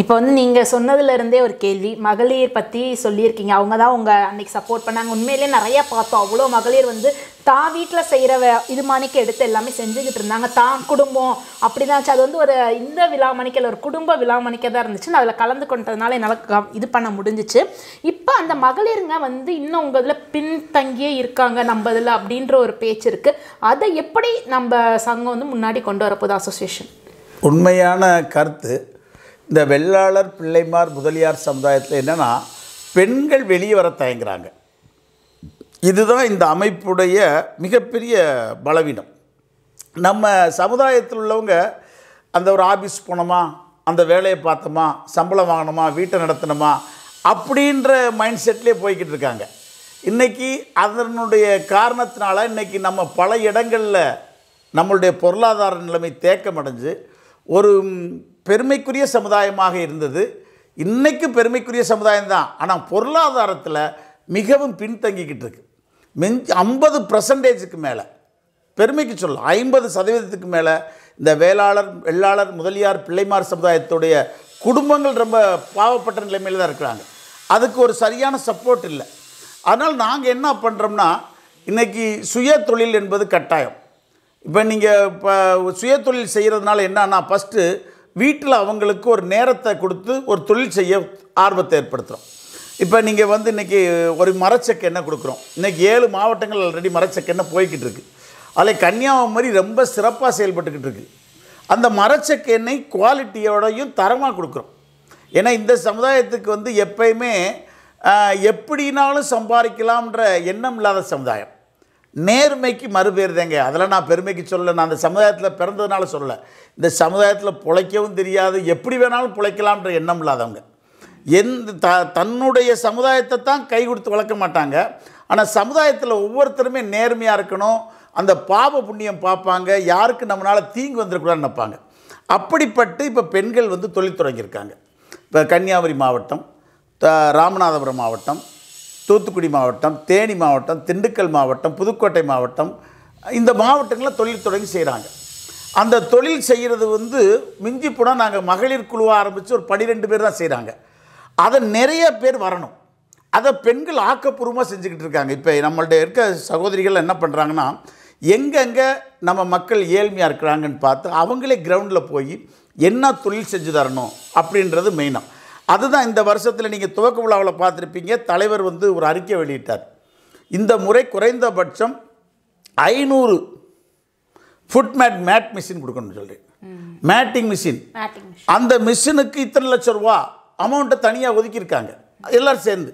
இப்போ வந்து நீங்கள் சொன்னதுலேருந்தே ஒரு கேள்வி மகளிர் பற்றி சொல்லியிருக்கீங்க அவங்க தான் உங்கள் அன்றைக்கி சப்போர்ட் பண்ணாங்க உண்மையிலே நிறையா பார்த்தோம் அவ்வளோ மகளிர் வந்து தான் வீட்டில் செய்கிற இது மாணிக்க எடுத்து எல்லாமே செஞ்சுக்கிட்டு இருந்தாங்க தான் குடும்பம் அப்படி தான் அது வந்து ஒரு இந்த விழா மணிக்கில் ஒரு குடும்ப விழா மணிக்க தான் இருந்துச்சு நான் அதில் கலந்து கொண்டதுனால என்னால் இது பண்ண முடிஞ்சிச்சு இப்போ அந்த மகளிருங்க வந்து இன்னும் உங்கள் இதில் பின்தங்கியே இருக்காங்க நம்ம இதில் அப்படின்ற ஒரு பேச்சு இருக்குது அதை எப்படி நம்ம சங்கம் வந்து முன்னாடி கொண்டு வரப்போகுது அசோசியேஷன் உண்மையான கருத்து இந்த வெள்ளாளர் பிள்ளைமார் முதலியார் சமுதாயத்தில் என்னென்னா பெண்கள் வெளியே வர தயங்குறாங்க இதுதான் இந்த அமைப்புடைய மிகப்பெரிய பலவீனம் நம்ம சமுதாயத்தில் உள்ளவங்க அந்த ஒரு ஆஃபீஸ் போனோமா அந்த வேலையை பார்த்தோமா சம்பளம் வாங்கணுமா வீட்டை நடத்தணுமா அப்படின்ற மைண்ட் செட்லேயே போய்கிட்டு இருக்காங்க இன்றைக்கி அதனுடைய காரணத்தினால இன்றைக்கி நம்ம பல இடங்களில் நம்மளுடைய பொருளாதார நிலைமை தேக்கமடைஞ்சு ஒரு பெருமைக்குரிய சமுதாயமாக இருந்தது இன்றைக்கு பெருமைக்குரிய சமுதாயம் தான் ஆனால் பொருளாதாரத்தில் மிகவும் பின்தங்கிக்கிட்டு இருக்கு மிஞ்சி ஐம்பது பர்சன்டேஜுக்கு மேலே பெருமைக்கு சொல்லலாம் ஐம்பது சதவீதத்துக்கு மேலே இந்த வேளாளர் வெள்ளாளர் முதலியார் பிள்ளைமார் சமுதாயத்துடைய குடும்பங்கள் ரொம்ப பாவப்பட்ட நிலைமையில் தான் இருக்கிறாங்க அதுக்கு ஒரு சரியான சப்போர்ட் இல்லை அதனால் நாங்கள் என்ன பண்ணுறோம்னா இன்றைக்கி சுய தொழில் என்பது கட்டாயம் இப்போ நீங்கள் இப்போ சுயதொழில் செய்கிறதுனால என்னன்னா ஃபஸ்ட்டு வீட்டில் அவங்களுக்கு ஒரு நேரத்தை கொடுத்து ஒரு தொழில் செய்ய ஆர்வத்தை ஏற்படுத்துகிறோம் இப்போ நீங்கள் வந்து இன்றைக்கி ஒரு என்ன கொடுக்குறோம் இன்றைக்கி ஏழு மாவட்டங்கள் ஆல்ரெடி என்ன போய்கிட்டு இருக்குது அதில் கன்னியாகுமரி ரொம்ப சிறப்பாக செயல்பட்டுக்கிட்டு இருக்குது அந்த எண்ணெய் குவாலிட்டியோடையும் தரமாக கொடுக்குறோம் ஏன்னா இந்த சமுதாயத்துக்கு வந்து எப்பயுமே எப்படினாலும் சம்பாதிக்கலாம்ன்ற எண்ணம் இல்லாத சமுதாயம் நேர்மைக்கு மறுபேர் தேங்க அதெல்லாம் நான் பெருமைக்கு சொல்லலை நான் அந்த சமுதாயத்தில் பிறந்ததுனால சொல்லலை இந்த சமுதாயத்தில் பிழைக்கவும் தெரியாது எப்படி வேணாலும் பிழைக்கலாம்ன்ற எண்ணம் இல்லாதவங்க எந்த த தன்னுடைய சமுதாயத்தை தான் கை கொடுத்து வளர்க்க மாட்டாங்க ஆனால் சமுதாயத்தில் ஒவ்வொருத்தருமே நேர்மையாக இருக்கணும் அந்த பாப புண்ணியம் பார்ப்பாங்க யாருக்கு நம்மளால் தீங்கு வந்துருக்கூடாதுன்னு நினைப்பாங்க அப்படிப்பட்டு இப்போ பெண்கள் வந்து தொழில் தொடங்கியிருக்காங்க இப்போ கன்னியாகுமரி மாவட்டம் ராமநாதபுரம் மாவட்டம் தூத்துக்குடி மாவட்டம் தேனி மாவட்டம் திண்டுக்கல் மாவட்டம் புதுக்கோட்டை மாவட்டம் இந்த மாவட்டங்களில் தொழில் தொடங்கி செய்கிறாங்க அந்த தொழில் செய்கிறது வந்து மிஞ்சி போனால் நாங்கள் மகளிர் குழுவாக ஆரம்பித்து ஒரு பனிரெண்டு பேர் தான் செய்கிறாங்க அதை நிறைய பேர் வரணும் அதை பெண்கள் ஆக்கப்பூர்வமாக செஞ்சுக்கிட்டு இருக்காங்க இப்போ நம்மள்ட்ட இருக்க சகோதரிகள் என்ன பண்ணுறாங்கன்னா எங்கெங்கே நம்ம மக்கள் ஏழ்மையாக இருக்கிறாங்கன்னு பார்த்து அவங்களே கிரவுண்டில் போய் என்ன தொழில் செஞ்சு தரணும் அப்படின்றது மெயினாக அதுதான் இந்த வருஷத்தில் நீங்கள் துவக்க விழாவில் பார்த்துருப்பீங்க தலைவர் வந்து ஒரு அறிக்கை வெளியிட்டார் இந்த முறை குறைந்தபட்சம் ஐநூறு ஃபுட் மேட் மேட் மிஷின் கொடுக்கணும்னு சொல்கிறேன் மேட்டிங் மிஷின் அந்த மிஷினுக்கு இத்தனை லட்சம் ரூபா அமௌண்ட்டை தனியாக ஒதுக்கியிருக்காங்க எல்லோரும் சேர்ந்து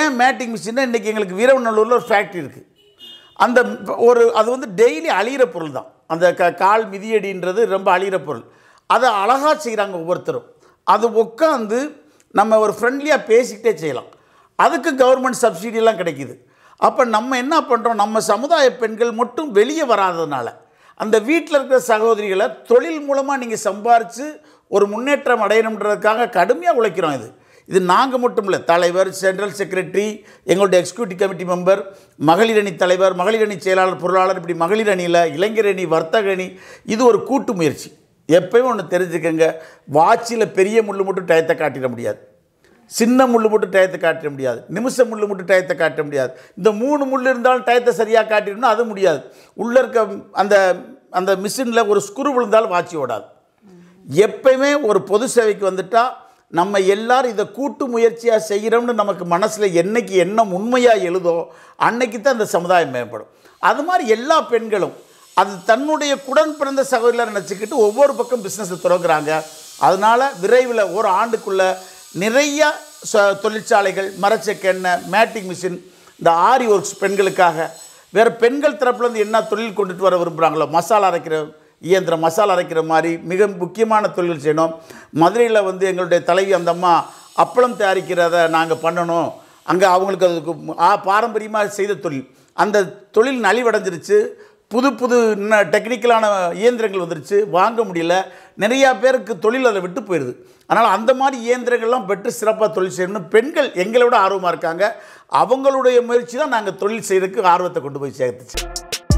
ஏன் மேட்டிங் மிஷின்னா இன்றைக்கி எங்களுக்கு வீரவநல்லூரில் ஒரு ஃபேக்ட்ரி இருக்குது அந்த ஒரு அது வந்து டெய்லி அழிகிற பொருள் தான் அந்த க கால் மிதியடின்றது ரொம்ப அழிகிற பொருள் அதை அழகாக செய்கிறாங்க ஒவ்வொருத்தரும் அது உட்காந்து நம்ம ஒரு ஃப்ரெண்ட்லியாக பேசிக்கிட்டே செய்யலாம் அதுக்கு கவர்மெண்ட் சப்சிடியெல்லாம் கிடைக்கிது அப்போ நம்ம என்ன பண்ணுறோம் நம்ம சமுதாய பெண்கள் மட்டும் வெளியே வராததுனால அந்த வீட்டில் இருக்கிற சகோதரிகளை தொழில் மூலமாக நீங்கள் சம்பாரித்து ஒரு முன்னேற்றம் அடையணுன்றதுக்காக கடுமையாக உழைக்கிறோம் இது இது நாங்கள் மட்டும் இல்லை தலைவர் சென்ட்ரல் செக்ரட்டரி எங்களுடைய எக்ஸிக்யூட்டிவ் கமிட்டி மெம்பர் மகளிர் அணி தலைவர் மகளிர் அணி செயலாளர் பொருளாளர் இப்படி மகளிர் அணியில் இளைஞர் அணி வர்த்தக அணி இது ஒரு கூட்டு முயற்சி எப்பயும் ஒன்று தெரிஞ்சுக்கங்க வாட்சியில் பெரிய முள் மட்டும் டயத்தை காட்டிட முடியாது சின்ன முள் மட்டும் டயத்தை காட்ட முடியாது நிமிஷம் முள் மட்டும் டயத்தை காட்ட முடியாது இந்த மூணு முள் இருந்தாலும் டயத்தை சரியாக காட்டிடணும் அது முடியாது உள்ளே இருக்க அந்த அந்த மிஷினில் ஒரு ஸ்குரு விழுந்தாலும் வாட்சி ஓடாது எப்பயுமே ஒரு பொது சேவைக்கு வந்துட்டால் நம்ம எல்லாரும் இதை கூட்டு முயற்சியாக செய்கிறோம்னு நமக்கு மனசில் என்றைக்கு என்ன உண்மையாக எழுதோ அன்னைக்கு தான் அந்த சமுதாயம் மேம்படும் அது மாதிரி எல்லா பெண்களும் அது தன்னுடைய குடன் பிறந்த சகோதரர் நினச்சிக்கிட்டு ஒவ்வொரு பக்கம் பிஸ்னஸை துறக்கிறாங்க அதனால் விரைவில் ஒரு ஆண்டுக்குள்ளே நிறைய தொழிற்சாலைகள் மரச்சக்கெண்ணெய் மேட்டிங் மிஷின் இந்த ஆரி ஒர்க்ஸ் பெண்களுக்காக வேறு பெண்கள் தரப்புலேருந்து என்ன தொழில் கொண்டுட்டு வர விரும்புகிறாங்களோ மசாலா அரைக்கிற இயந்திரம் மசாலா அரைக்கிற மாதிரி மிக முக்கியமான தொழில் செய்யணும் மதுரையில் வந்து எங்களுடைய தலைவி அந்த அம்மா அப்பளம் தயாரிக்கிறத நாங்கள் பண்ணணும் அங்கே அவங்களுக்கு அதுக்கு பாரம்பரியமாக செய்த தொழில் அந்த தொழில் நலிவடைஞ்சிருச்சு புது புது டெக்னிக்கலான இயந்திரங்கள் வந்துருச்சு வாங்க முடியல நிறையா பேருக்கு தொழில் அதை விட்டு போயிடுது அதனால் அந்த மாதிரி இயந்திரங்கள்லாம் பெற்று சிறப்பாக தொழில் செய்யணும்னு பெண்கள் எங்களை விட ஆர்வமாக இருக்காங்க அவங்களுடைய முயற்சி தான் நாங்கள் தொழில் செய்கிறதுக்கு ஆர்வத்தை கொண்டு போய் சேர்த்துச்சு